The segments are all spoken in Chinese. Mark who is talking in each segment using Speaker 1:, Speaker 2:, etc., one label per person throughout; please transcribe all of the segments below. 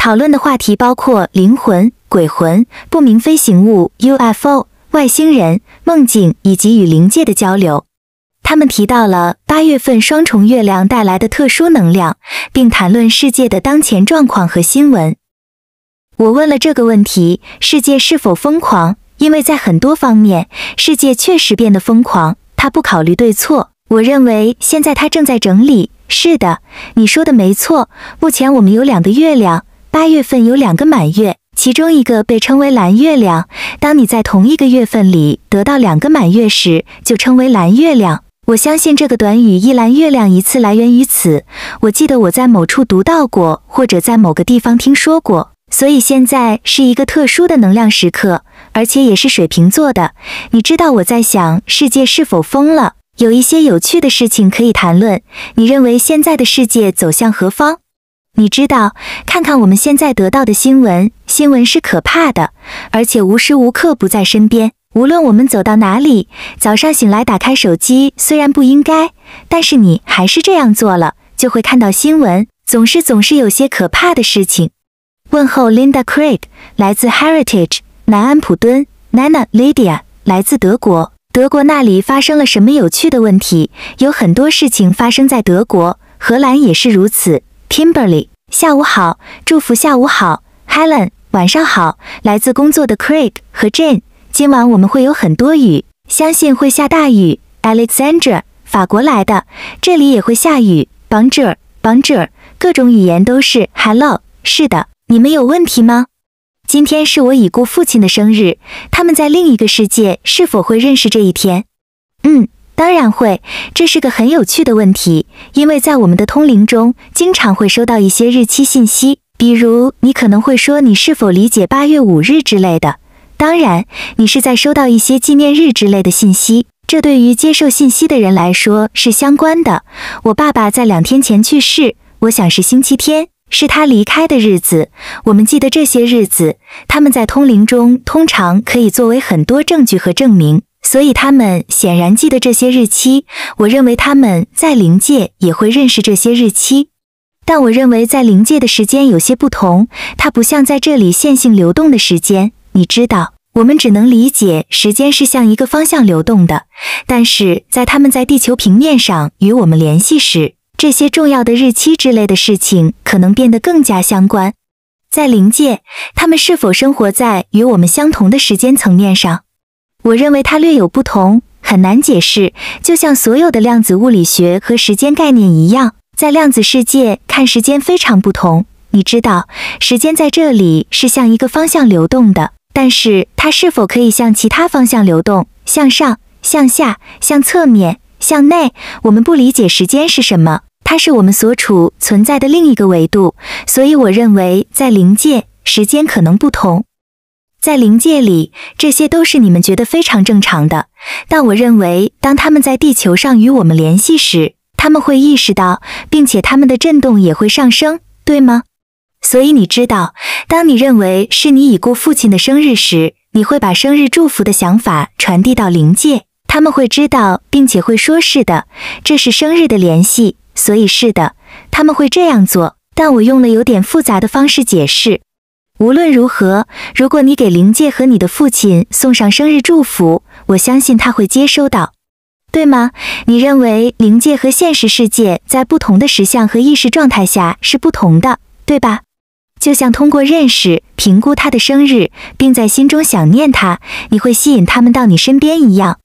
Speaker 1: 讨论的话题包括灵魂、鬼魂、不明飞行物 （UFO）、外星人、梦境以及与灵界的交流。他们提到了八月份双重月亮带来的特殊能量，并谈论世界的当前状况和新闻。我问了这个问题：世界是否疯狂？因为在很多方面，世界确实变得疯狂。他不考虑对错。我认为现在他正在整理。是的，你说的没错。目前我们有两个月亮。八月份有两个满月，其中一个被称为蓝月亮。当你在同一个月份里得到两个满月时，就称为蓝月亮。我相信这个短语“一蓝月亮一次”来源于此。我记得我在某处读到过，或者在某个地方听说过。所以现在是一个特殊的能量时刻，而且也是水瓶座的。你知道我在想，世界是否疯了？有一些有趣的事情可以谈论。你认为现在的世界走向何方？你知道，看看我们现在得到的新闻，新闻是可怕的，而且无时无刻不在身边。无论我们走到哪里，早上醒来打开手机，虽然不应该，但是你还是这样做了，就会看到新闻，总是总是有些可怕的事情。问候 Linda Craig，来自 Heritage 南安普敦。Nana Lydia 来自德国，德国那里发生了什么有趣的问题？有很多事情发生在德国、荷兰也是如此。Kimberly，下午好，祝福下午好。Helen，晚上好，来自工作的 Craig 和 Jane。今晚我们会有很多雨，相信会下大雨。Alexandra，法国来的，这里也会下雨。b u n g e r b u n g e r 各种语言都是 Hello。是的，你们有问题吗？今天是我已故父亲的生日，他们在另一个世界是否会认识这一天？嗯。当然会，这是个很有趣的问题，因为在我们的通灵中，经常会收到一些日期信息，比如你可能会说你是否理解八月五日之类的。当然，你是在收到一些纪念日之类的信息，这对于接受信息的人来说是相关的。我爸爸在两天前去世，我想是星期天，是他离开的日子。我们记得这些日子，他们在通灵中通常可以作为很多证据和证明。所以他们显然记得这些日期。我认为他们在灵界也会认识这些日期，但我认为在灵界的时间有些不同，它不像在这里线性流动的时间。你知道，我们只能理解时间是向一个方向流动的。但是在他们在地球平面上与我们联系时，这些重要的日期之类的事情可能变得更加相关。在灵界，他们是否生活在与我们相同的时间层面上？我认为它略有不同，很难解释，就像所有的量子物理学和时间概念一样，在量子世界看时间非常不同。你知道，时间在这里是向一个方向流动的，但是它是否可以向其他方向流动，向上、向下、向侧面、向内？我们不理解时间是什么，它是我们所处存在的另一个维度。所以，我认为在临界，时间可能不同。在灵界里，这些都是你们觉得非常正常的。但我认为，当他们在地球上与我们联系时，他们会意识到，并且他们的震动也会上升，对吗？所以你知道，当你认为是你已故父亲的生日时，你会把生日祝福的想法传递到灵界，他们会知道，并且会说“是的，这是生日的联系”。所以是的，他们会这样做。但我用了有点复杂的方式解释。无论如何，如果你给灵界和你的父亲送上生日祝福，我相信他会接收到，对吗？你认为灵界和现实世界在不同的实相和意识状态下是不同的，对吧？就像通过认识、评估他的生日，并在心中想念他，你会吸引他们到你身边一样。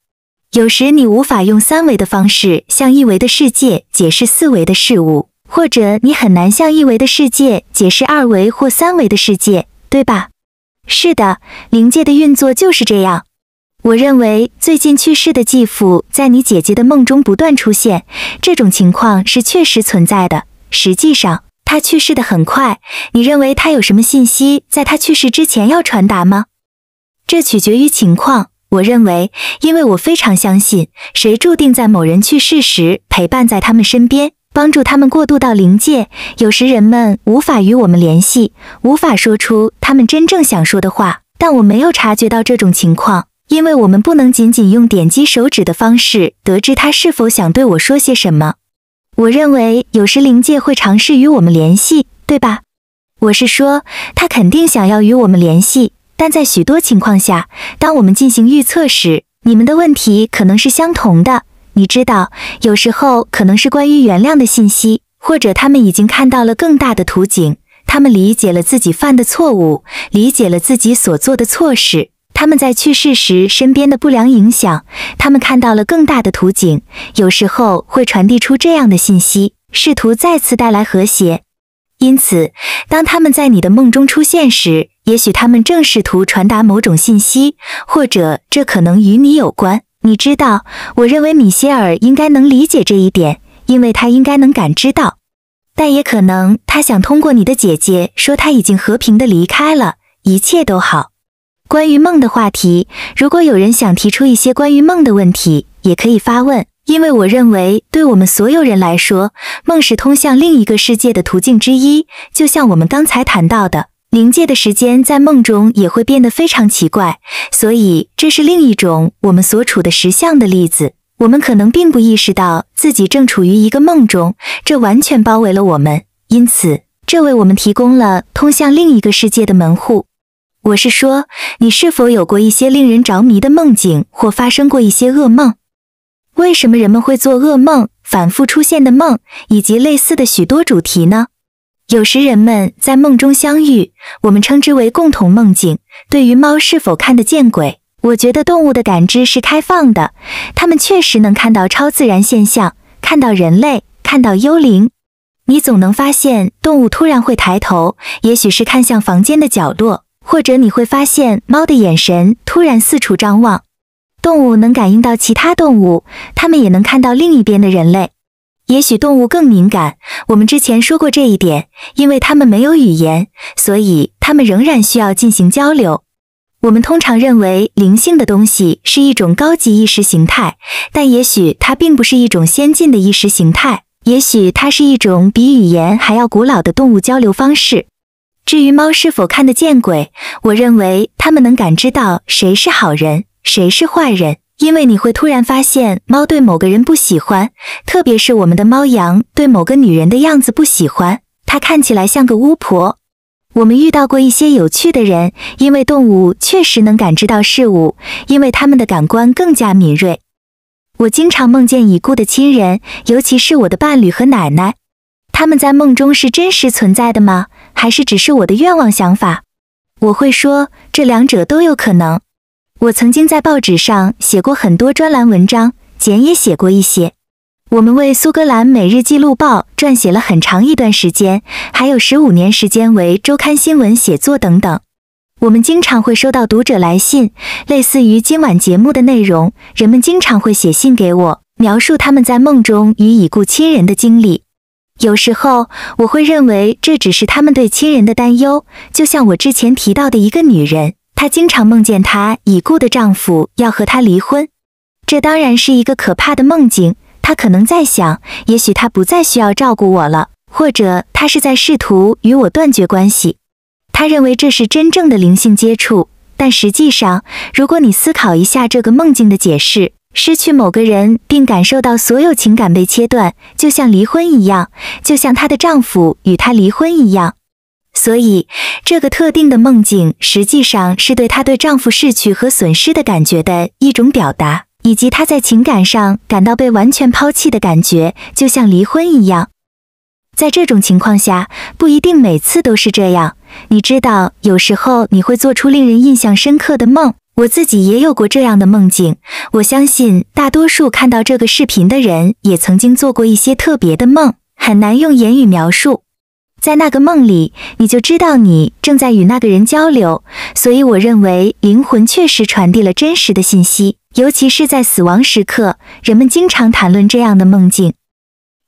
Speaker 1: 有时你无法用三维的方式向一维的世界解释四维的事物。或者你很难向一维的世界解释二维或三维的世界，对吧？是的，灵界的运作就是这样。我认为最近去世的继父在你姐姐的梦中不断出现，这种情况是确实存在的。实际上，他去世的很快。你认为他有什么信息在他去世之前要传达吗？这取决于情况。我认为，因为我非常相信，谁注定在某人去世时陪伴在他们身边。帮助他们过渡到灵界。有时人们无法与我们联系，无法说出他们真正想说的话。但我没有察觉到这种情况，因为我们不能仅仅用点击手指的方式得知他是否想对我说些什么。我认为有时灵界会尝试与我们联系，对吧？我是说，他肯定想要与我们联系。但在许多情况下，当我们进行预测时，你们的问题可能是相同的。你知道，有时候可能是关于原谅的信息，或者他们已经看到了更大的图景，他们理解了自己犯的错误，理解了自己所做的错事，他们在去世时身边的不良影响，他们看到了更大的图景，有时候会传递出这样的信息，试图再次带来和谐。因此，当他们在你的梦中出现时，也许他们正试图传达某种信息，或者这可能与你有关。你知道，我认为米歇尔应该能理解这一点，因为他应该能感知到，但也可能他想通过你的姐姐说他已经和平的离开了，一切都好。关于梦的话题，如果有人想提出一些关于梦的问题，也可以发问，因为我认为对我们所有人来说，梦是通向另一个世界的途径之一，就像我们刚才谈到的。灵界的时间在梦中也会变得非常奇怪，所以这是另一种我们所处的实相的例子。我们可能并不意识到自己正处于一个梦中，这完全包围了我们，因此这为我们提供了通向另一个世界的门户。我是说，你是否有过一些令人着迷的梦境，或发生过一些噩梦？为什么人们会做噩梦、反复出现的梦，以及类似的许多主题呢？有时人们在梦中相遇，我们称之为共同梦境。对于猫是否看得见鬼，我觉得动物的感知是开放的，它们确实能看到超自然现象，看到人类，看到幽灵。你总能发现动物突然会抬头，也许是看向房间的角落，或者你会发现猫的眼神突然四处张望。动物能感应到其他动物，它们也能看到另一边的人类。也许动物更敏感，我们之前说过这一点，因为它们没有语言，所以它们仍然需要进行交流。我们通常认为灵性的东西是一种高级意识形态，但也许它并不是一种先进的意识形态，也许它是一种比语言还要古老的动物交流方式。至于猫是否看得见鬼，我认为它们能感知到谁是好人，谁是坏人。因为你会突然发现猫对某个人不喜欢，特别是我们的猫羊对某个女人的样子不喜欢，它看起来像个巫婆。我们遇到过一些有趣的人，因为动物确实能感知到事物，因为它们的感官更加敏锐。我经常梦见已故的亲人，尤其是我的伴侣和奶奶。他们在梦中是真实存在的吗？还是只是我的愿望想法？我会说这两者都有可能。我曾经在报纸上写过很多专栏文章，简也写过一些。我们为苏格兰每日记录报撰写了很长一段时间，还有十五年时间为周刊新闻写作等等。我们经常会收到读者来信，类似于今晚节目的内容。人们经常会写信给我，描述他们在梦中与已故亲人的经历。有时候我会认为这只是他们对亲人的担忧，就像我之前提到的一个女人。她经常梦见她已故的丈夫要和她离婚，这当然是一个可怕的梦境。她可能在想，也许他不再需要照顾我了，或者他是在试图与我断绝关系。她认为这是真正的灵性接触，但实际上，如果你思考一下这个梦境的解释，失去某个人并感受到所有情感被切断，就像离婚一样，就像她的丈夫与她离婚一样。所以，这个特定的梦境实际上是对她对丈夫逝去和损失的感觉的一种表达，以及她在情感上感到被完全抛弃的感觉，就像离婚一样。在这种情况下，不一定每次都是这样。你知道，有时候你会做出令人印象深刻的梦。我自己也有过这样的梦境。我相信，大多数看到这个视频的人也曾经做过一些特别的梦，很难用言语描述。在那个梦里，你就知道你正在与那个人交流，所以我认为灵魂确实传递了真实的信息，尤其是在死亡时刻，人们经常谈论这样的梦境。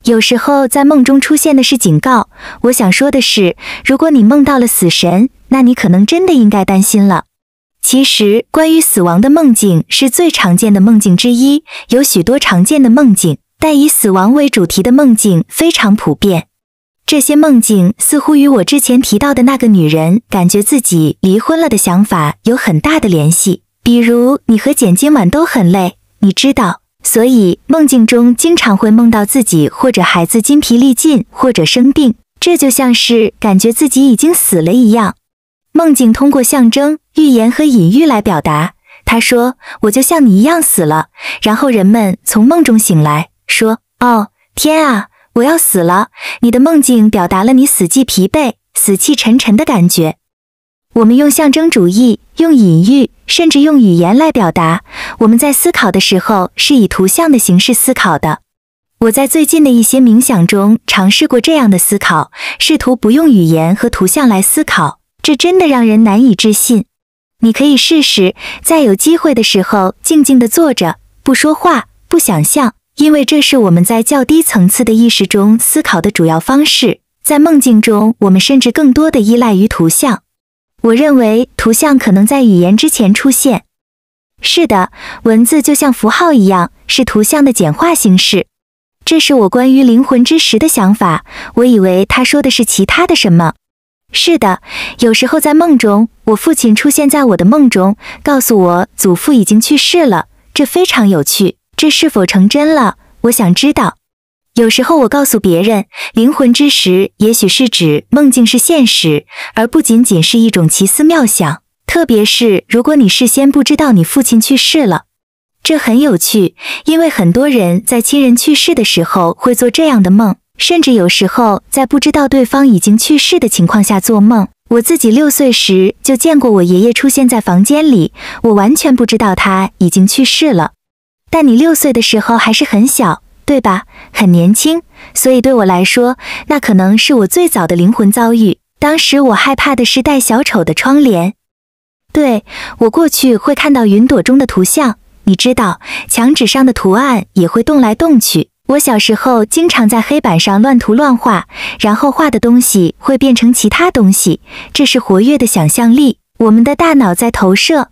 Speaker 1: 有时候在梦中出现的是警告。我想说的是，如果你梦到了死神，那你可能真的应该担心了。其实，关于死亡的梦境是最常见的梦境之一，有许多常见的梦境，但以死亡为主题的梦境非常普遍。这些梦境似乎与我之前提到的那个女人感觉自己离婚了的想法有很大的联系。比如，你和简今晚都很累，你知道，所以梦境中经常会梦到自己或者孩子筋疲力尽，或者生病，这就像是感觉自己已经死了一样。梦境通过象征、预言和隐喻来表达。他说：“我就像你一样死了。”然后人们从梦中醒来，说：“哦，天啊！”我要死了。你的梦境表达了你死寂、疲惫、死气沉沉的感觉。我们用象征主义、用隐喻，甚至用语言来表达。我们在思考的时候是以图像的形式思考的。我在最近的一些冥想中尝试过这样的思考，试图不用语言和图像来思考，这真的让人难以置信。你可以试试，在有机会的时候静静地坐着，不说话，不想象。因为这是我们在较低层次的意识中思考的主要方式。在梦境中，我们甚至更多的依赖于图像。我认为图像可能在语言之前出现。是的，文字就像符号一样，是图像的简化形式。这是我关于灵魂之时的想法。我以为他说的是其他的什么。是的，有时候在梦中，我父亲出现在我的梦中，告诉我祖父已经去世了。这非常有趣。这是否成真了？我想知道。有时候我告诉别人，灵魂之时也许是指梦境是现实，而不仅仅是一种奇思妙想。特别是如果你事先不知道你父亲去世了，这很有趣，因为很多人在亲人去世的时候会做这样的梦，甚至有时候在不知道对方已经去世的情况下做梦。我自己六岁时就见过我爷爷出现在房间里，我完全不知道他已经去世了。但你六岁的时候还是很小，对吧？很年轻，所以对我来说，那可能是我最早的灵魂遭遇。当时我害怕的是带小丑的窗帘。对我过去会看到云朵中的图像，你知道，墙纸上的图案也会动来动去。我小时候经常在黑板上乱涂乱画，然后画的东西会变成其他东西，这是活跃的想象力。我们的大脑在投射。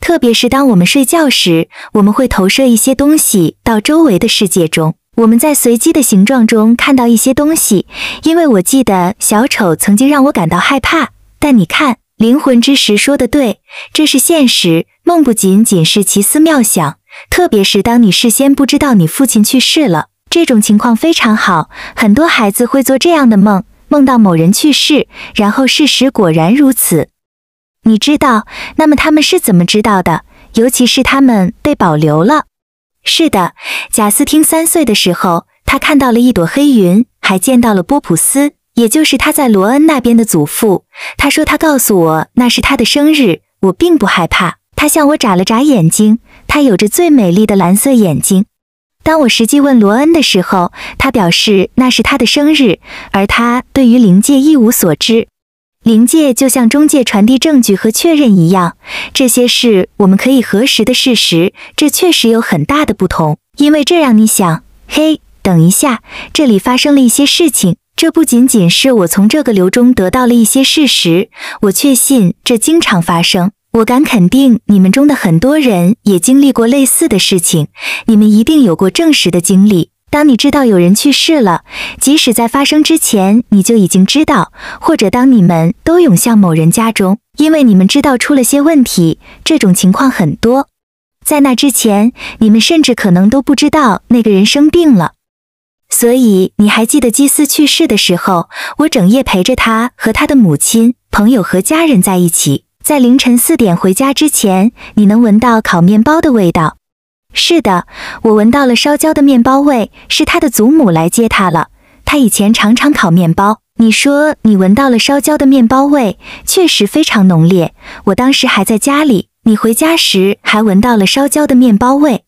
Speaker 1: 特别是当我们睡觉时，我们会投射一些东西到周围的世界中。我们在随机的形状中看到一些东西，因为我记得小丑曾经让我感到害怕。但你看，灵魂之石说的对，这是现实。梦不仅仅是奇思妙想。特别是当你事先不知道你父亲去世了，这种情况非常好。很多孩子会做这样的梦，梦到某人去世，然后事实果然如此。你知道，那么他们是怎么知道的？尤其是他们被保留了。是的，贾斯汀三岁的时候，他看到了一朵黑云，还见到了波普斯，也就是他在罗恩那边的祖父。他说他告诉我那是他的生日，我并不害怕。他向我眨了眨眼睛，他有着最美丽的蓝色眼睛。当我实际问罗恩的时候，他表示那是他的生日，而他对于灵界一无所知。灵界就像中介传递证据和确认一样，这些是我们可以核实的事实。这确实有很大的不同，因为这让你想：嘿，等一下，这里发生了一些事情。这不仅仅是我从这个流中得到了一些事实，我确信这经常发生。我敢肯定，你们中的很多人也经历过类似的事情，你们一定有过证实的经历。当你知道有人去世了，即使在发生之前你就已经知道，或者当你们都涌向某人家中，因为你们知道出了些问题，这种情况很多。在那之前，你们甚至可能都不知道那个人生病了。所以你还记得祭司去世的时候，我整夜陪着他和他的母亲、朋友和家人在一起。在凌晨四点回家之前，你能闻到烤面包的味道。是的，我闻到了烧焦的面包味，是他的祖母来接他了。他以前常常烤面包。你说你闻到了烧焦的面包味，确实非常浓烈。我当时还在家里，你回家时还闻到了烧焦的面包味。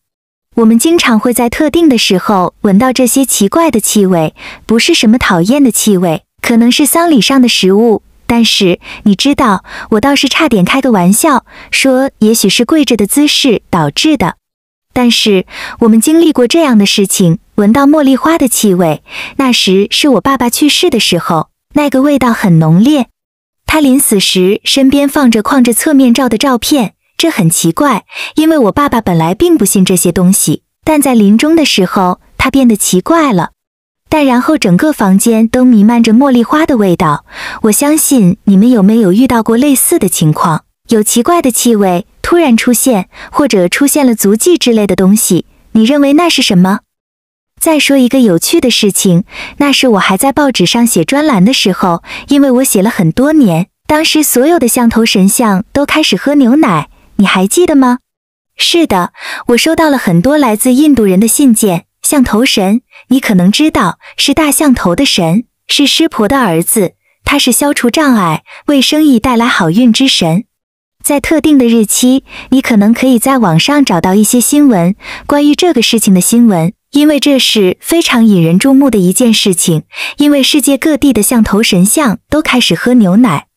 Speaker 1: 我们经常会在特定的时候闻到这些奇怪的气味，不是什么讨厌的气味，可能是丧礼上的食物。但是你知道，我倒是差点开个玩笑，说也许是跪着的姿势导致的。但是我们经历过这样的事情，闻到茉莉花的气味。那时是我爸爸去世的时候，那个味道很浓烈。他临死时，身边放着框着侧面照的照片，这很奇怪，因为我爸爸本来并不信这些东西，但在临终的时候，他变得奇怪了。但然后整个房间都弥漫着茉莉花的味道。我相信你们有没有遇到过类似的情况，有奇怪的气味。突然出现，或者出现了足迹之类的东西，你认为那是什么？再说一个有趣的事情，那是我还在报纸上写专栏的时候，因为我写了很多年。当时所有的象头神像都开始喝牛奶，你还记得吗？是的，我收到了很多来自印度人的信件。象头神，你可能知道，是大象头的神，是湿婆的儿子，他是消除障碍、为生意带来好运之神。在特定的日期，你可能可以在网上找到一些新闻，关于这个事情的新闻，因为这是非常引人注目的一件事情。因为世界各地的象头神像都开始喝牛奶。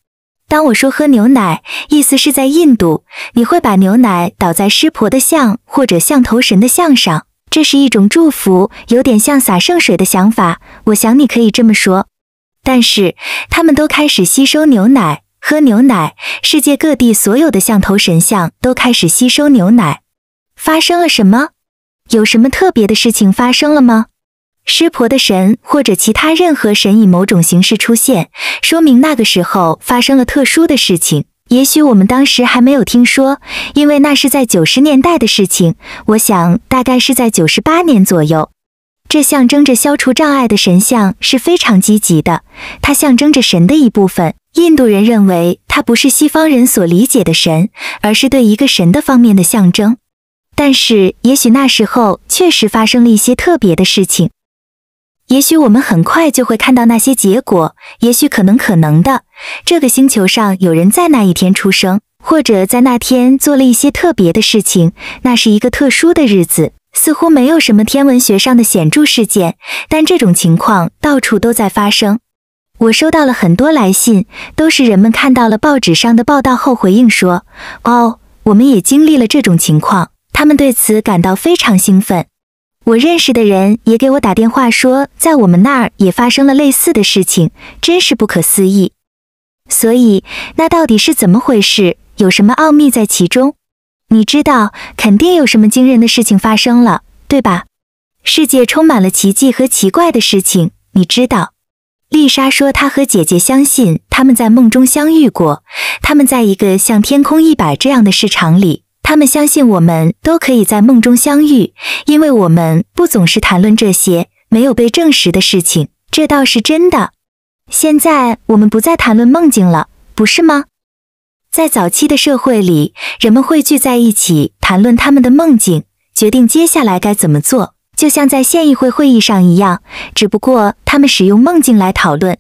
Speaker 1: 当我说喝牛奶，意思是在印度，你会把牛奶倒在湿婆的像或者象头神的像上，这是一种祝福，有点像洒圣水的想法。我想你可以这么说。但是，他们都开始吸收牛奶。喝牛奶，世界各地所有的象头神像都开始吸收牛奶。发生了什么？有什么特别的事情发生了吗？湿婆的神或者其他任何神以某种形式出现，说明那个时候发生了特殊的事情。也许我们当时还没有听说，因为那是在九十年代的事情。我想大概是在九十八年左右。这象征着消除障碍的神像是非常积极的，它象征着神的一部分。印度人认为它不是西方人所理解的神，而是对一个神的方面的象征。但是，也许那时候确实发生了一些特别的事情。也许我们很快就会看到那些结果。也许可能可能的，这个星球上有人在那一天出生，或者在那天做了一些特别的事情。那是一个特殊的日子，似乎没有什么天文学上的显著事件。但这种情况到处都在发生。我收到了很多来信，都是人们看到了报纸上的报道后回应说：“哦，我们也经历了这种情况。”他们对此感到非常兴奋。我认识的人也给我打电话说，在我们那儿也发生了类似的事情，真是不可思议。所以，那到底是怎么回事？有什么奥秘在其中？你知道，肯定有什么惊人的事情发生了，对吧？世界充满了奇迹和奇怪的事情，你知道。丽莎说：“她和姐姐相信他们在梦中相遇过。他们在一个像天空一百这样的市场里。他们相信我们都可以在梦中相遇，因为我们不总是谈论这些没有被证实的事情。这倒是真的。现在我们不再谈论梦境了，不是吗？在早期的社会里，人们汇聚在一起谈论他们的梦境，决定接下来该怎么做。”就像在县议会会议上一样，只不过他们使用梦境来讨论。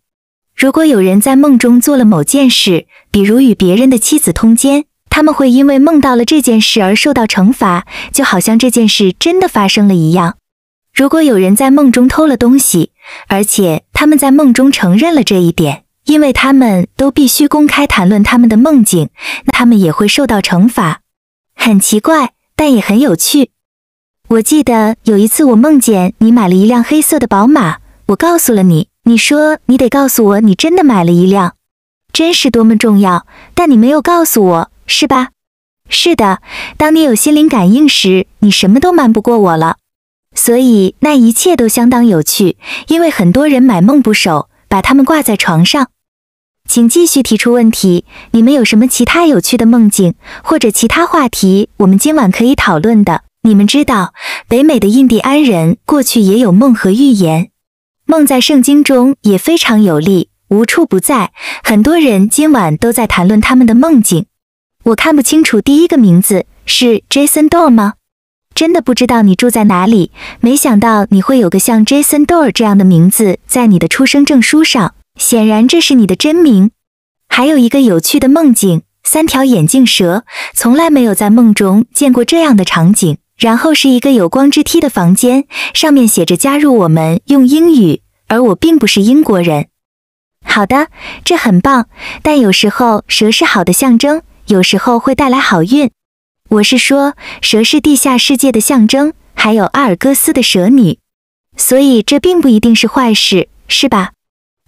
Speaker 1: 如果有人在梦中做了某件事，比如与别人的妻子通奸，他们会因为梦到了这件事而受到惩罚，就好像这件事真的发生了一样。如果有人在梦中偷了东西，而且他们在梦中承认了这一点，因为他们都必须公开谈论他们的梦境，那他们也会受到惩罚。很奇怪，但也很有趣。我记得有一次，我梦见你买了一辆黑色的宝马。我告诉了你，你说你得告诉我，你真的买了一辆，真是多么重要。但你没有告诉我，是吧？是的，当你有心灵感应时，你什么都瞒不过我了。所以那一切都相当有趣，因为很多人买梦不守，把它们挂在床上。请继续提出问题。你们有什么其他有趣的梦境，或者其他话题，我们今晚可以讨论的？你们知道，北美的印第安人过去也有梦和预言。梦在圣经中也非常有力，无处不在。很多人今晚都在谈论他们的梦境。我看不清楚第一个名字是 Jason Doe 吗？真的不知道你住在哪里。没想到你会有个像 Jason Doe 这样的名字在你的出生证书上。显然这是你的真名。还有一个有趣的梦境：三条眼镜蛇。从来没有在梦中见过这样的场景。然后是一个有光之梯的房间，上面写着“加入我们”，用英语。而我并不是英国人。好的，这很棒。但有时候蛇是好的象征，有时候会带来好运。我是说，蛇是地下世界的象征，还有阿尔戈斯的蛇女。所以这并不一定是坏事，是吧？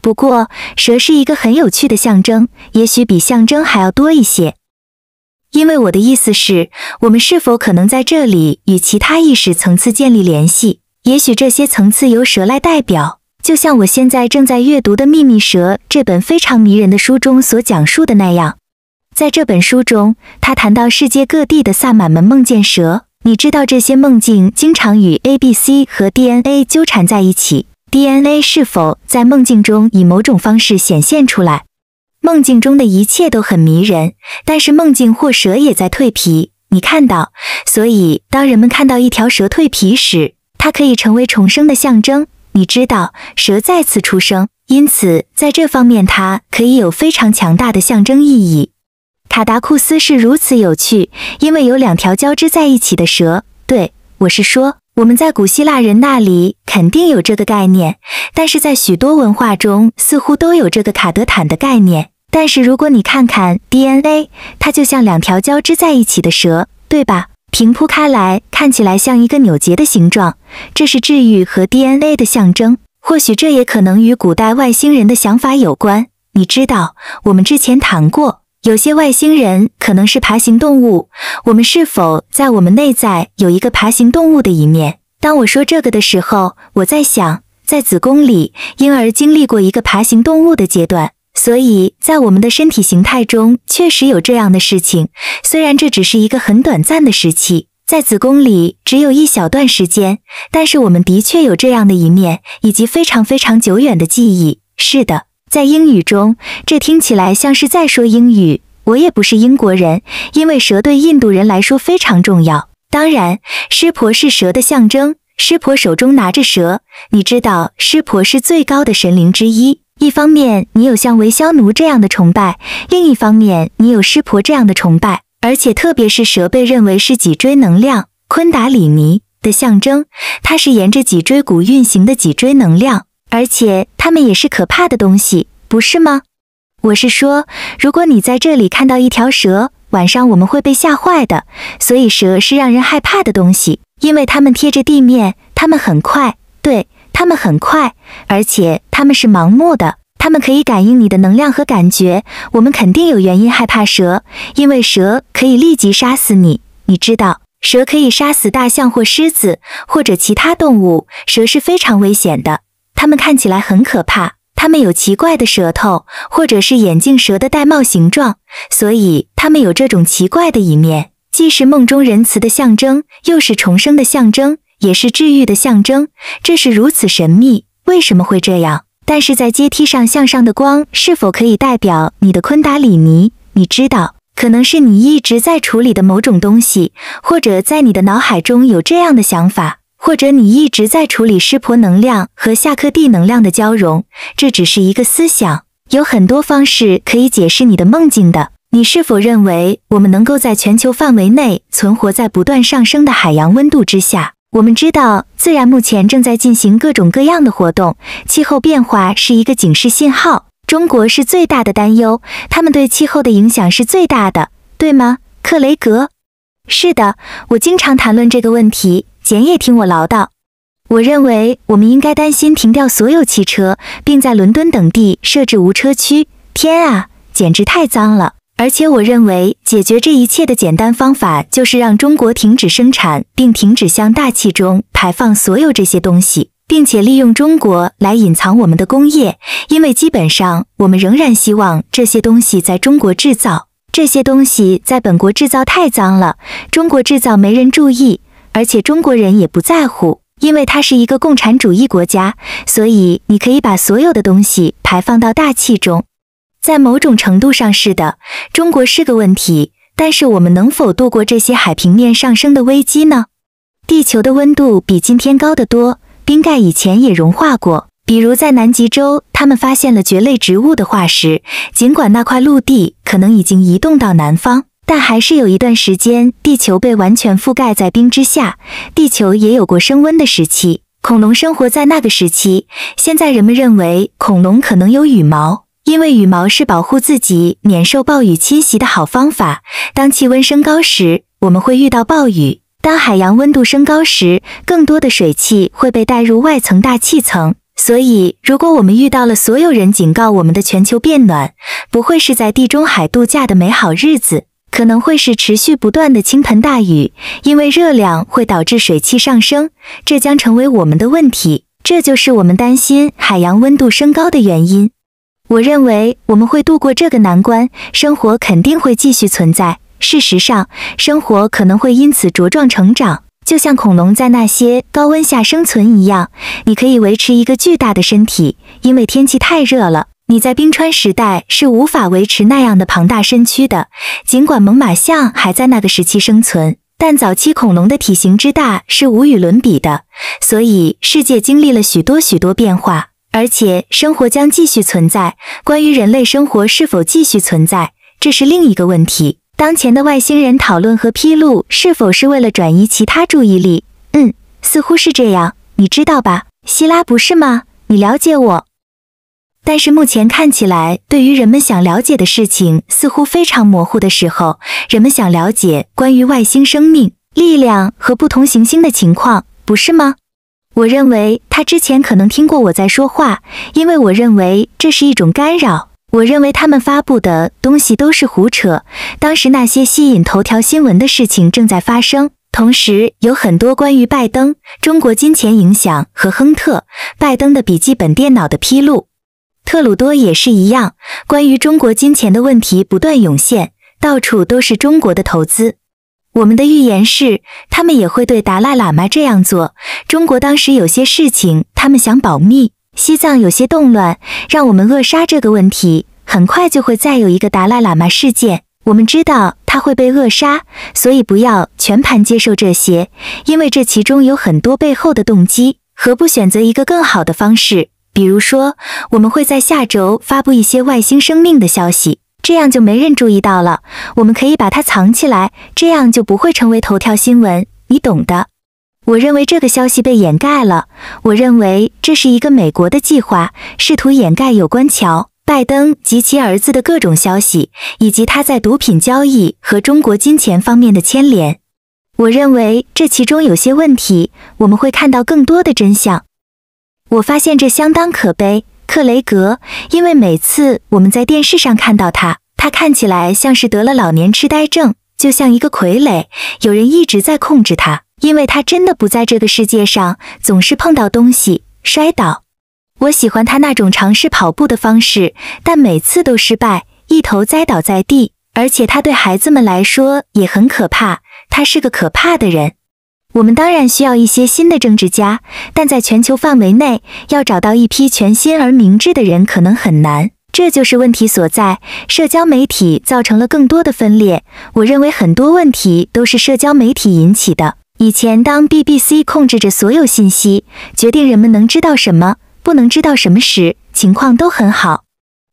Speaker 1: 不过，蛇是一个很有趣的象征，也许比象征还要多一些。因为我的意思是，我们是否可能在这里与其他意识层次建立联系？也许这些层次由蛇来代表，就像我现在正在阅读的《秘密蛇》这本非常迷人的书中所讲述的那样。在这本书中，他谈到世界各地的萨满们梦见蛇。你知道，这些梦境经常与 A B C 和 D N A 纠缠在一起。D N A 是否在梦境中以某种方式显现出来？梦境中的一切都很迷人，但是梦境或蛇也在蜕皮，你看到。所以，当人们看到一条蛇蜕皮时，它可以成为重生的象征。你知道，蛇再次出生，因此在这方面，它可以有非常强大的象征意义。卡达库斯是如此有趣，因为有两条交织在一起的蛇。对我是说。我们在古希腊人那里肯定有这个概念，但是在许多文化中似乎都有这个卡德坦的概念。但是如果你看看 DNA，它就像两条交织在一起的蛇，对吧？平铺开来，看起来像一个扭结的形状，这是治愈和 DNA 的象征。或许这也可能与古代外星人的想法有关。你知道，我们之前谈过。有些外星人可能是爬行动物，我们是否在我们内在有一个爬行动物的一面？当我说这个的时候，我在想，在子宫里，婴儿经历过一个爬行动物的阶段，所以在我们的身体形态中确实有这样的事情。虽然这只是一个很短暂的时期，在子宫里只有一小段时间，但是我们的确有这样的一面，以及非常非常久远的记忆。是的。在英语中，这听起来像是在说英语。我也不是英国人，因为蛇对印度人来说非常重要。当然，湿婆是蛇的象征，湿婆手中拿着蛇。你知道，湿婆是最高的神灵之一。一方面，你有像维肖奴这样的崇拜；另一方面，你有湿婆这样的崇拜。而且，特别是蛇被认为是脊椎能量（昆达里尼）的象征，它是沿着脊椎骨运行的脊椎能量。而且它们也是可怕的东西，不是吗？我是说，如果你在这里看到一条蛇，晚上我们会被吓坏的。所以蛇是让人害怕的东西，因为它们贴着地面，它们很快，对，它们很快，而且它们是盲目的，它们可以感应你的能量和感觉。我们肯定有原因害怕蛇，因为蛇可以立即杀死你。你知道，蛇可以杀死大象或狮子或者其他动物，蛇是非常危险的。它们看起来很可怕，它们有奇怪的舌头，或者是眼镜蛇的戴帽形状，所以它们有这种奇怪的一面，既是梦中仁慈的象征，又是重生的象征，也是治愈的象征。这是如此神秘，为什么会这样？但是在阶梯上向上的光，是否可以代表你的昆达里尼？你知道，可能是你一直在处理的某种东西，或者在你的脑海中有这样的想法。或者你一直在处理湿婆能量和夏克蒂能量的交融，这只是一个思想，有很多方式可以解释你的梦境的。你是否认为我们能够在全球范围内存活在不断上升的海洋温度之下？我们知道自然目前正在进行各种各样的活动，气候变化是一个警示信号。中国是最大的担忧，他们对气候的影响是最大的，对吗，克雷格？是的，我经常谈论这个问题。也听我唠叨。我认为我们应该担心停掉所有汽车，并在伦敦等地设置无车区。天啊，简直太脏了！而且我认为解决这一切的简单方法就是让中国停止生产，并停止向大气中排放所有这些东西，并且利用中国来隐藏我们的工业，因为基本上我们仍然希望这些东西在中国制造。这些东西在本国制造太脏了，中国制造没人注意。而且中国人也不在乎，因为它是一个共产主义国家，所以你可以把所有的东西排放到大气中。在某种程度上是的，中国是个问题，但是我们能否度过这些海平面上升的危机呢？地球的温度比今天高得多，冰盖以前也融化过，比如在南极洲，他们发现了蕨类植物的化石，尽管那块陆地可能已经移动到南方。但还是有一段时间，地球被完全覆盖在冰之下。地球也有过升温的时期，恐龙生活在那个时期。现在人们认为恐龙可能有羽毛，因为羽毛是保护自己免受暴雨侵袭的好方法。当气温升高时，我们会遇到暴雨；当海洋温度升高时，更多的水汽会被带入外层大气层。所以，如果我们遇到了所有人警告我们的全球变暖，不会是在地中海度假的美好日子。可能会是持续不断的倾盆大雨，因为热量会导致水汽上升，这将成为我们的问题。这就是我们担心海洋温度升高的原因。我认为我们会度过这个难关，生活肯定会继续存在。事实上，生活可能会因此茁壮成长，就像恐龙在那些高温下生存一样。你可以维持一个巨大的身体，因为天气太热了。你在冰川时代是无法维持那样的庞大身躯的。尽管猛犸象还在那个时期生存，但早期恐龙的体型之大是无与伦比的。所以，世界经历了许多许多变化，而且生活将继续存在。关于人类生活是否继续存在，这是另一个问题。当前的外星人讨论和披露，是否是为了转移其他注意力？嗯，似乎是这样。你知道吧，希拉？不是吗？你了解我。但是目前看起来，对于人们想了解的事情似乎非常模糊的时候，人们想了解关于外星生命、力量和不同行星的情况，不是吗？我认为他之前可能听过我在说话，因为我认为这是一种干扰。我认为他们发布的东西都是胡扯。当时那些吸引头条新闻的事情正在发生，同时有很多关于拜登、中国金钱影响和亨特、拜登的笔记本电脑的披露。特鲁多也是一样，关于中国金钱的问题不断涌现，到处都是中国的投资。我们的预言是，他们也会对达赖喇嘛这样做。中国当时有些事情他们想保密，西藏有些动乱，让我们扼杀这个问题。很快就会再有一个达赖喇嘛事件。我们知道他会被扼杀，所以不要全盘接受这些，因为这其中有很多背后的动机。何不选择一个更好的方式？比如说，我们会在下周发布一些外星生命的消息，这样就没人注意到了。我们可以把它藏起来，这样就不会成为头条新闻。你懂的。我认为这个消息被掩盖了。我认为这是一个美国的计划，试图掩盖有关乔·拜登及其儿子的各种消息，以及他在毒品交易和中国金钱方面的牵连。我认为这其中有些问题。我们会看到更多的真相。我发现这相当可悲，克雷格，因为每次我们在电视上看到他，他看起来像是得了老年痴呆症，就像一个傀儡，有人一直在控制他，因为他真的不在这个世界上，总是碰到东西摔倒。我喜欢他那种尝试跑步的方式，但每次都失败，一头栽倒在地，而且他对孩子们来说也很可怕，他是个可怕的人。我们当然需要一些新的政治家，但在全球范围内要找到一批全新而明智的人可能很难，这就是问题所在。社交媒体造成了更多的分裂，我认为很多问题都是社交媒体引起的。以前，当 BBC 控制着所有信息，决定人们能知道什么、不能知道什么时，情况都很好。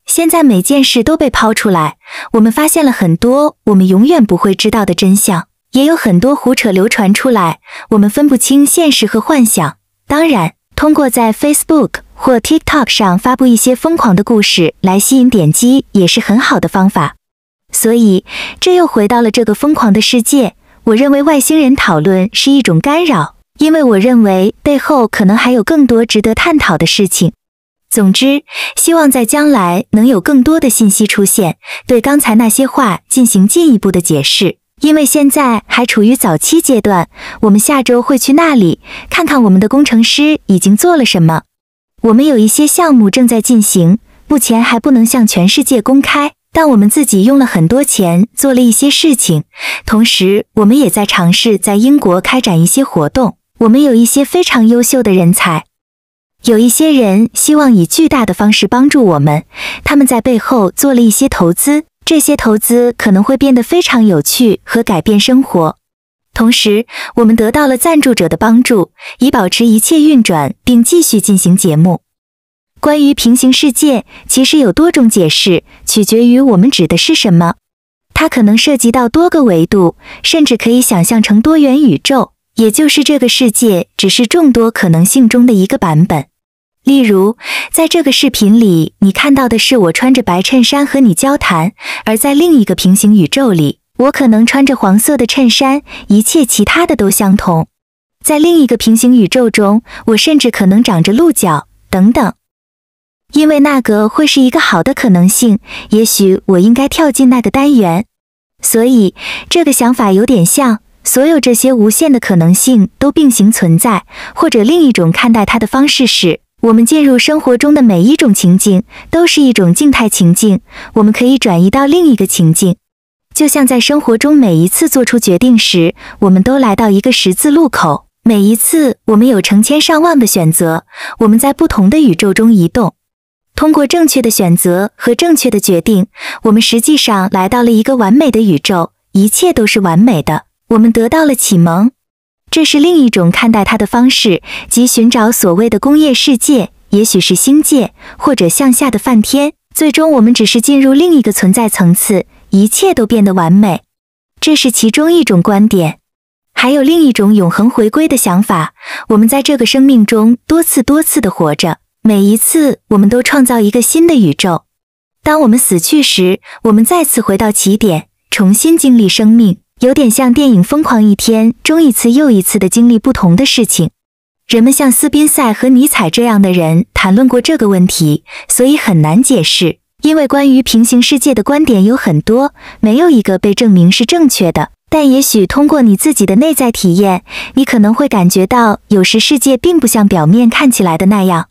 Speaker 1: 现在每件事都被抛出来，我们发现了很多我们永远不会知道的真相。也有很多胡扯流传出来，我们分不清现实和幻想。当然，通过在 Facebook 或 TikTok 上发布一些疯狂的故事来吸引点击，也是很好的方法。所以，这又回到了这个疯狂的世界。我认为外星人讨论是一种干扰，因为我认为背后可能还有更多值得探讨的事情。总之，希望在将来能有更多的信息出现，对刚才那些话进行进一步的解释。因为现在还处于早期阶段，我们下周会去那里看看我们的工程师已经做了什么。我们有一些项目正在进行，目前还不能向全世界公开，但我们自己用了很多钱做了一些事情。同时，我们也在尝试在英国开展一些活动。我们有一些非常优秀的人才，有一些人希望以巨大的方式帮助我们，他们在背后做了一些投资。这些投资可能会变得非常有趣和改变生活。同时，我们得到了赞助者的帮助，以保持一切运转并继续进行节目。关于平行世界，其实有多种解释，取决于我们指的是什么。它可能涉及到多个维度，甚至可以想象成多元宇宙，也就是这个世界只是众多可能性中的一个版本。例如，在这个视频里，你看到的是我穿着白衬衫和你交谈；而在另一个平行宇宙里，我可能穿着黄色的衬衫，一切其他的都相同。在另一个平行宇宙中，我甚至可能长着鹿角等等。因为那个会是一个好的可能性，也许我应该跳进那个单元。所以，这个想法有点像所有这些无限的可能性都并行存在，或者另一种看待它的方式是。我们进入生活中的每一种情境，都是一种静态情境。我们可以转移到另一个情境，就像在生活中每一次做出决定时，我们都来到一个十字路口。每一次我们有成千上万的选择，我们在不同的宇宙中移动。通过正确的选择和正确的决定，我们实际上来到了一个完美的宇宙，一切都是完美的。我们得到了启蒙。这是另一种看待它的方式，即寻找所谓的工业世界，也许是星界或者向下的梵天。最终，我们只是进入另一个存在层次，一切都变得完美。这是其中一种观点。还有另一种永恒回归的想法：我们在这个生命中多次多次的活着，每一次我们都创造一个新的宇宙。当我们死去时，我们再次回到起点，重新经历生命。有点像电影《疯狂一天》，中一次又一次的经历不同的事情。人们像斯宾塞和尼采这样的人谈论过这个问题，所以很难解释，因为关于平行世界的观点有很多，没有一个被证明是正确的。但也许通过你自己的内在体验，你可能会感觉到，有时世界并不像表面看起来的那样。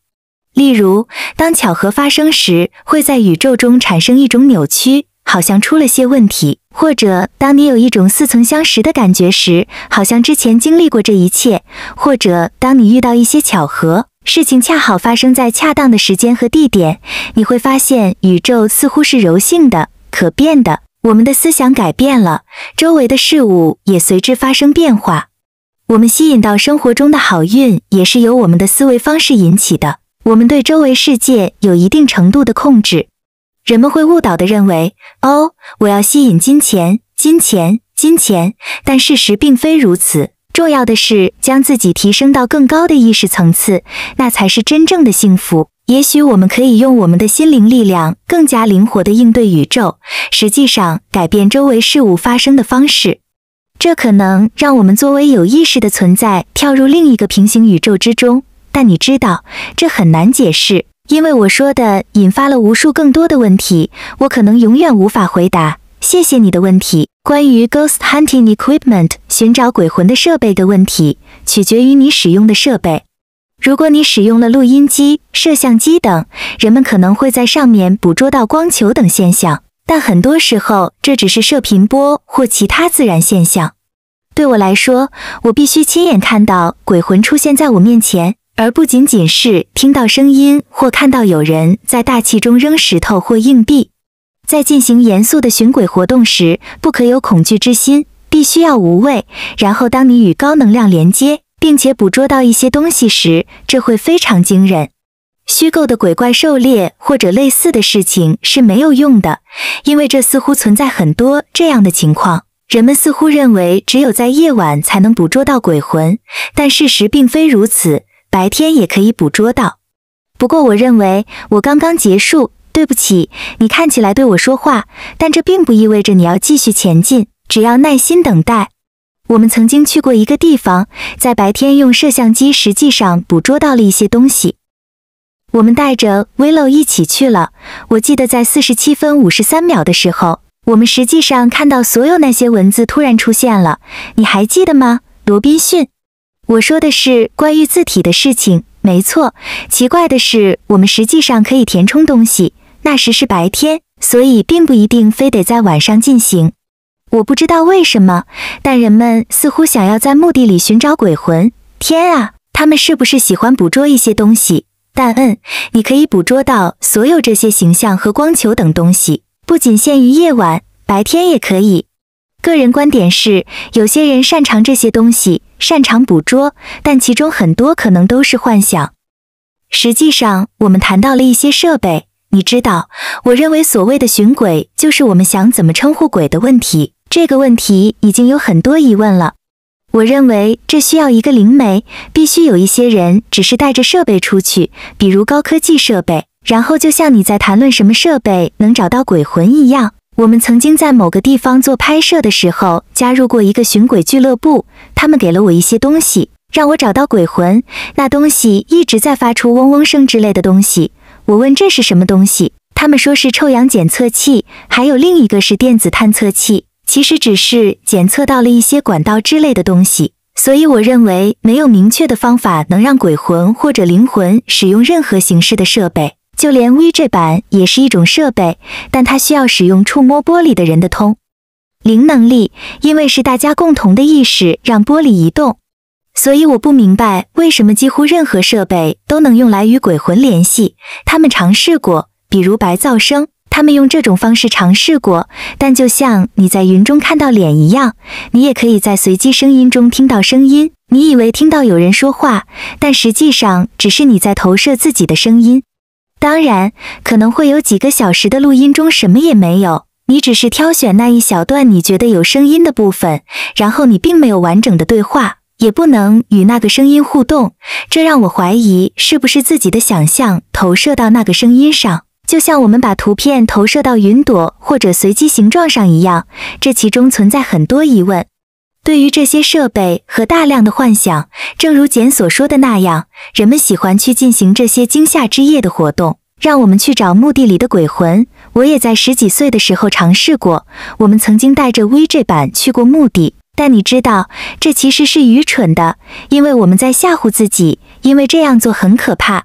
Speaker 1: 例如，当巧合发生时，会在宇宙中产生一种扭曲。好像出了些问题，或者当你有一种似曾相识的感觉时，好像之前经历过这一切；或者当你遇到一些巧合，事情恰好发生在恰当的时间和地点，你会发现宇宙似乎是柔性的、可变的。我们的思想改变了，周围的事物也随之发生变化。我们吸引到生活中的好运也是由我们的思维方式引起的。我们对周围世界有一定程度的控制。人们会误导地认为，哦，我要吸引金钱，金钱，金钱。但事实并非如此。重要的是将自己提升到更高的意识层次，那才是真正的幸福。也许我们可以用我们的心灵力量，更加灵活地应对宇宙，实际上改变周围事物发生的方式。这可能让我们作为有意识的存在跳入另一个平行宇宙之中。但你知道，这很难解释。因为我说的引发了无数更多的问题，我可能永远无法回答。谢谢你的问题。关于 ghost hunting equipment（ 寻找鬼魂的设备）的问题，取决于你使用的设备。如果你使用了录音机、摄像机等，人们可能会在上面捕捉到光球等现象，但很多时候这只是射频波或其他自然现象。对我来说，我必须亲眼看到鬼魂出现在我面前。而不仅仅是听到声音或看到有人在大气中扔石头或硬币。在进行严肃的寻鬼活动时，不可有恐惧之心，必须要无畏。然后，当你与高能量连接并且捕捉到一些东西时，这会非常惊人。虚构的鬼怪狩猎或者类似的事情是没有用的，因为这似乎存在很多这样的情况。人们似乎认为只有在夜晚才能捕捉到鬼魂，但事实并非如此。白天也可以捕捉到，不过我认为我刚刚结束。对不起，你看起来对我说话，但这并不意味着你要继续前进。只要耐心等待。我们曾经去过一个地方，在白天用摄像机实际上捕捉到了一些东西。我们带着 Willow 一起去了。我记得在四十七分五十三秒的时候，我们实际上看到所有那些文字突然出现了。你还记得吗，罗宾逊？我说的是关于字体的事情，没错。奇怪的是，我们实际上可以填充东西。那时是白天，所以并不一定非得在晚上进行。我不知道为什么，但人们似乎想要在墓地里寻找鬼魂。天啊，他们是不是喜欢捕捉一些东西？但嗯，你可以捕捉到所有这些形象和光球等东西，不仅限于夜晚，白天也可以。个人观点是，有些人擅长这些东西，擅长捕捉，但其中很多可能都是幻想。实际上，我们谈到了一些设备。你知道，我认为所谓的寻鬼，就是我们想怎么称呼鬼的问题。这个问题已经有很多疑问了。我认为这需要一个灵媒，必须有一些人只是带着设备出去，比如高科技设备，然后就像你在谈论什么设备能找到鬼魂一样。我们曾经在某个地方做拍摄的时候，加入过一个寻鬼俱乐部。他们给了我一些东西，让我找到鬼魂。那东西一直在发出嗡嗡声之类的东西。我问这是什么东西，他们说是臭氧检测器，还有另一个是电子探测器。其实只是检测到了一些管道之类的东西。所以我认为没有明确的方法能让鬼魂或者灵魂使用任何形式的设备。就连 VJ 版也是一种设备，但它需要使用触摸玻璃的人的通灵能力，因为是大家共同的意识让玻璃移动。所以我不明白为什么几乎任何设备都能用来与鬼魂联系。他们尝试过，比如白噪声，他们用这种方式尝试过。但就像你在云中看到脸一样，你也可以在随机声音中听到声音。你以为听到有人说话，但实际上只是你在投射自己的声音。当然，可能会有几个小时的录音中什么也没有，你只是挑选那一小段你觉得有声音的部分，然后你并没有完整的对话，也不能与那个声音互动，这让我怀疑是不是自己的想象投射到那个声音上，就像我们把图片投射到云朵或者随机形状上一样，这其中存在很多疑问。对于这些设备和大量的幻想，正如简所说的那样，人们喜欢去进行这些惊吓之夜的活动，让我们去找墓地里的鬼魂。我也在十几岁的时候尝试过，我们曾经带着 VJ 版去过墓地，但你知道，这其实是愚蠢的，因为我们在吓唬自己，因为这样做很可怕。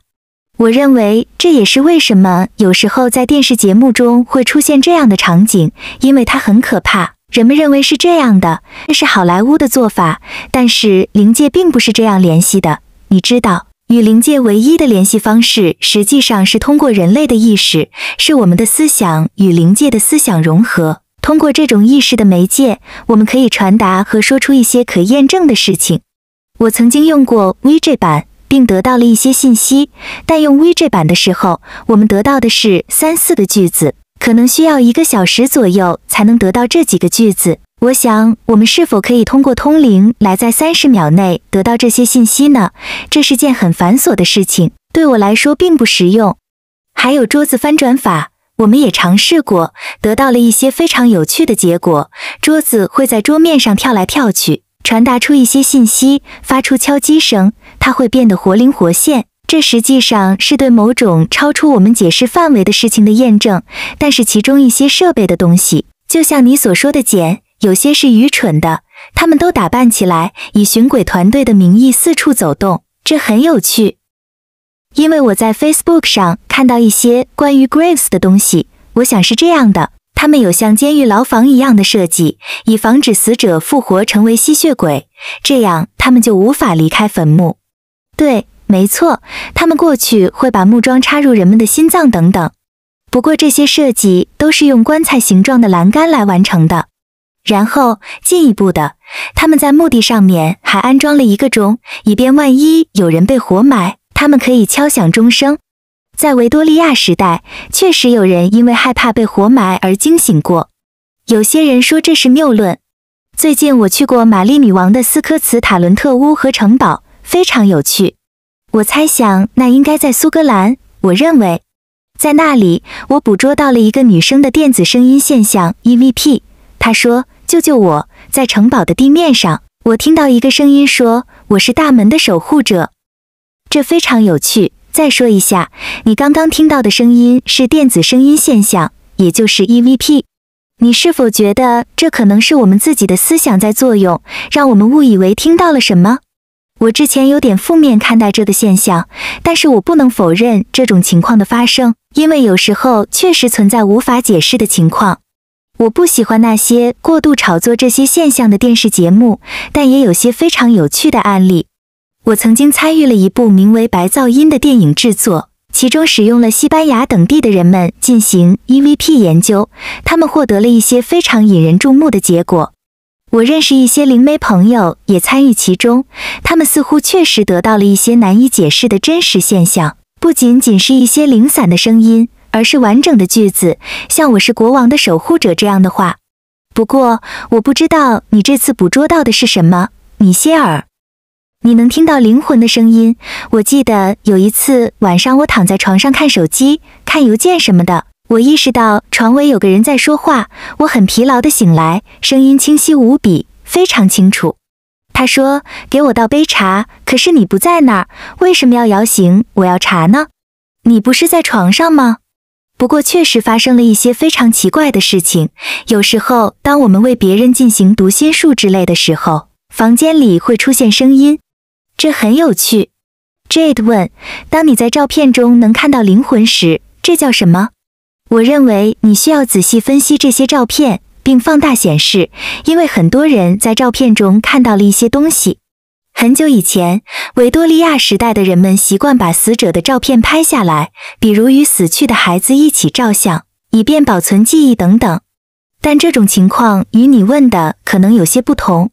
Speaker 1: 我认为这也是为什么有时候在电视节目中会出现这样的场景，因为它很可怕。人们认为是这样的，这是好莱坞的做法。但是灵界并不是这样联系的。你知道，与灵界唯一的联系方式实际上是通过人类的意识，是我们的思想与灵界的思想融合。通过这种意识的媒介，我们可以传达和说出一些可验证的事情。我曾经用过 VJ 版，并得到了一些信息。但用 VJ 版的时候，我们得到的是三四个句子。可能需要一个小时左右才能得到这几个句子。我想，我们是否可以通过通灵来在三十秒内得到这些信息呢？这是件很繁琐的事情，对我来说并不实用。还有桌子翻转法，我们也尝试过，得到了一些非常有趣的结果。桌子会在桌面上跳来跳去，传达出一些信息，发出敲击声，它会变得活灵活现。这实际上是对某种超出我们解释范围的事情的验证，但是其中一些设备的东西，就像你所说的简，有些是愚蠢的，他们都打扮起来，以巡鬼团队的名义四处走动，这很有趣，因为我在 Facebook 上看到一些关于 Graves 的东西，我想是这样的，他们有像监狱牢房一样的设计，以防止死者复活成为吸血鬼，这样他们就无法离开坟墓，对。没错，他们过去会把木桩插入人们的心脏等等。不过这些设计都是用棺材形状的栏杆来完成的。然后进一步的，他们在墓地上面还安装了一个钟，以便万一有人被活埋，他们可以敲响钟声。在维多利亚时代，确实有人因为害怕被活埋而惊醒过。有些人说这是谬论。最近我去过玛丽女王的斯科茨塔伦特屋和城堡，非常有趣。我猜想那应该在苏格兰。我认为，在那里我捕捉到了一个女生的电子声音现象 （EVP）。她说：“救救我，在城堡的地面上，我听到一个声音说我是大门的守护者。”这非常有趣。再说一下，你刚刚听到的声音是电子声音现象，也就是 EVP。你是否觉得这可能是我们自己的思想在作用，让我们误以为听到了什么？我之前有点负面看待这个现象，但是我不能否认这种情况的发生，因为有时候确实存在无法解释的情况。我不喜欢那些过度炒作这些现象的电视节目，但也有些非常有趣的案例。我曾经参与了一部名为《白噪音》的电影制作，其中使用了西班牙等地的人们进行 EVP 研究，他们获得了一些非常引人注目的结果。我认识一些灵媒朋友，也参与其中。他们似乎确实得到了一些难以解释的真实现象，不仅仅是一些零散的声音，而是完整的句子，像“我是国王的守护者”这样的话。不过，我不知道你这次捕捉到的是什么，米歇尔。你能听到灵魂的声音？我记得有一次晚上，我躺在床上看手机、看邮件什么的。我意识到床尾有个人在说话，我很疲劳地醒来，声音清晰无比，非常清楚。他说：“给我倒杯茶。”可是你不在那儿，为什么要摇醒我？要茶呢？你不是在床上吗？不过确实发生了一些非常奇怪的事情。有时候，当我们为别人进行读心术之类的时候，房间里会出现声音，这很有趣。Jade 问：“当你在照片中能看到灵魂时，这叫什么？”我认为你需要仔细分析这些照片，并放大显示，因为很多人在照片中看到了一些东西。很久以前，维多利亚时代的人们习惯把死者的照片拍下来，比如与死去的孩子一起照相，以便保存记忆等等。但这种情况与你问的可能有些不同。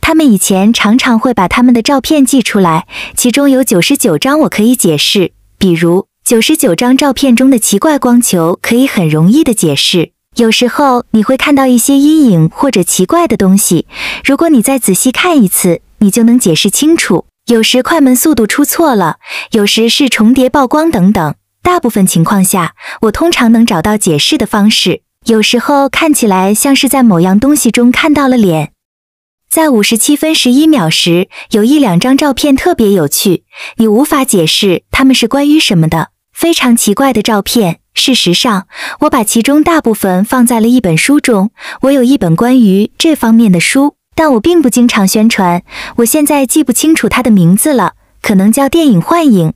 Speaker 1: 他们以前常常会把他们的照片寄出来，其中有九十九张我可以解释，比如。九十九张照片中的奇怪光球可以很容易的解释。有时候你会看到一些阴影或者奇怪的东西，如果你再仔细看一次，你就能解释清楚。有时快门速度出错了，有时是重叠曝光等等。大部分情况下，我通常能找到解释的方式。有时候看起来像是在某样东西中看到了脸。在五十七分十一秒时，有一两张照片特别有趣，你无法解释它们是关于什么的。非常奇怪的照片。事实上，我把其中大部分放在了一本书中。我有一本关于这方面的书，但我并不经常宣传。我现在记不清楚它的名字了，可能叫《电影幻影》。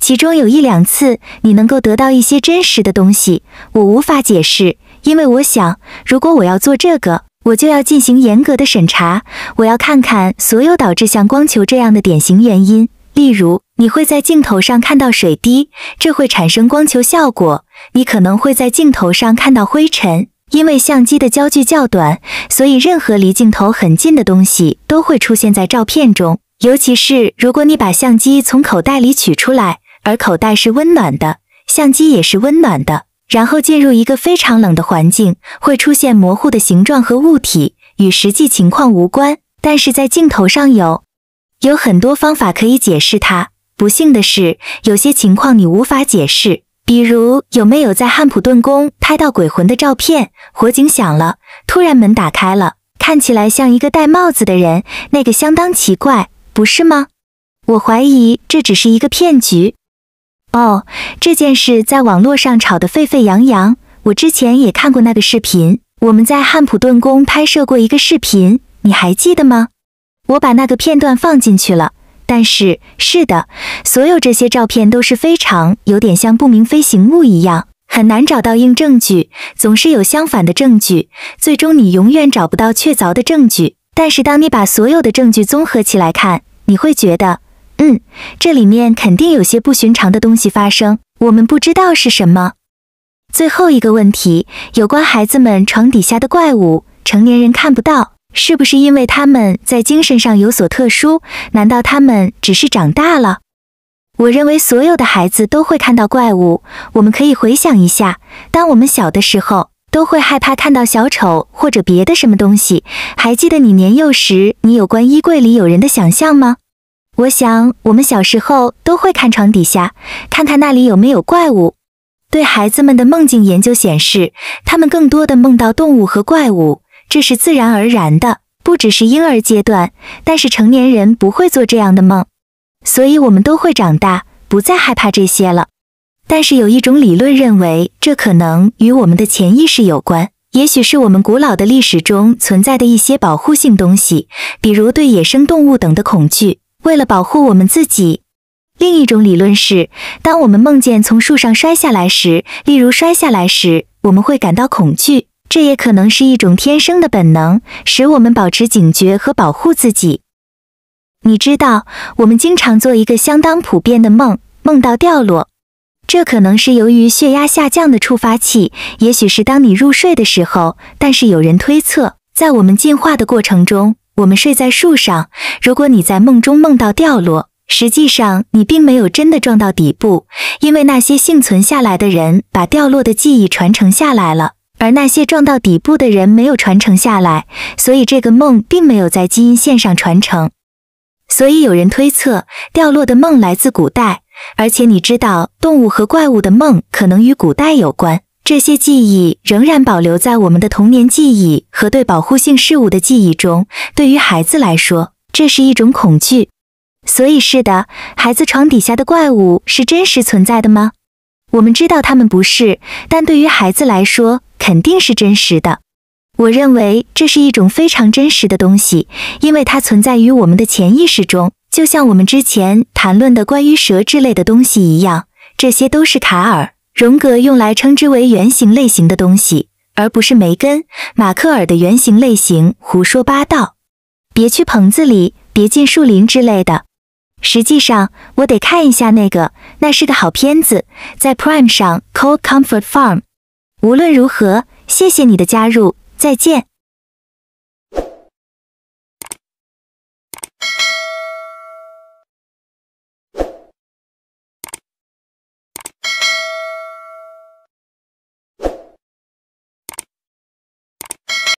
Speaker 1: 其中有一两次，你能够得到一些真实的东西。我无法解释，因为我想，如果我要做这个，我就要进行严格的审查。我要看看所有导致像光球这样的典型原因。例如，你会在镜头上看到水滴，这会产生光球效果。你可能会在镜头上看到灰尘，因为相机的焦距较短，所以任何离镜头很近的东西都会出现在照片中。尤其是如果你把相机从口袋里取出来，而口袋是温暖的，相机也是温暖的，然后进入一个非常冷的环境，会出现模糊的形状和物体，与实际情况无关，但是在镜头上有。有很多方法可以解释它。不幸的是，有些情况你无法解释，比如有没有在汉普顿宫拍到鬼魂的照片？火警响了，突然门打开了，看起来像一个戴帽子的人，那个相当奇怪，不是吗？我怀疑这只是一个骗局。哦，这件事在网络上吵得沸沸扬扬。我之前也看过那个视频，我们在汉普顿宫拍摄过一个视频，你还记得吗？我把那个片段放进去了，但是是的，所有这些照片都是非常有点像不明飞行物一样，很难找到硬证据，总是有相反的证据，最终你永远找不到确凿的证据。但是当你把所有的证据综合起来看，你会觉得，嗯，这里面肯定有些不寻常的东西发生，我们不知道是什么。最后一个问题，有关孩子们床底下的怪物，成年人看不到。是不是因为他们在精神上有所特殊？难道他们只是长大了？我认为所有的孩子都会看到怪物。我们可以回想一下，当我们小的时候，都会害怕看到小丑或者别的什么东西。还记得你年幼时，你有关衣柜里有人的想象吗？我想我们小时候都会看床底下，看看那里有没有怪物。对孩子们的梦境研究显示，他们更多的梦到动物和怪物。这是自然而然的，不只是婴儿阶段，但是成年人不会做这样的梦，所以我们都会长大，不再害怕这些了。但是有一种理论认为，这可能与我们的潜意识有关，也许是我们古老的历史中存在的一些保护性东西，比如对野生动物等的恐惧，为了保护我们自己。另一种理论是，当我们梦见从树上摔下来时，例如摔下来时，我们会感到恐惧。这也可能是一种天生的本能，使我们保持警觉和保护自己。你知道，我们经常做一个相当普遍的梦，梦到掉落。这可能是由于血压下降的触发器，也许是当你入睡的时候。但是有人推测，在我们进化的过程中，我们睡在树上。如果你在梦中梦到掉落，实际上你并没有真的撞到底部，因为那些幸存下来的人把掉落的记忆传承下来了。而那些撞到底部的人没有传承下来，所以这个梦并没有在基因线上传承。所以有人推测，掉落的梦来自古代。而且你知道，动物和怪物的梦可能与古代有关。这些记忆仍然保留在我们的童年记忆和对保护性事物的记忆中。对于孩子来说，这是一种恐惧。所以是的，孩子床底下的怪物是真实存在的吗？我们知道他们不是，但对于孩子来说。肯定是真实的，我认为这是一种非常真实的东西，因为它存在于我们的潜意识中，就像我们之前谈论的关于蛇之类的东西一样。这些都是卡尔·荣格用来称之为原型类型的东西，而不是梅根·马克尔的原型类型胡说八道。别去棚子里，别进树林之类的。实际上，我得看一下那个，那是个好片子，在 Prime 上，Cold Comfort Farm。无论如何，谢谢你的加入，再见。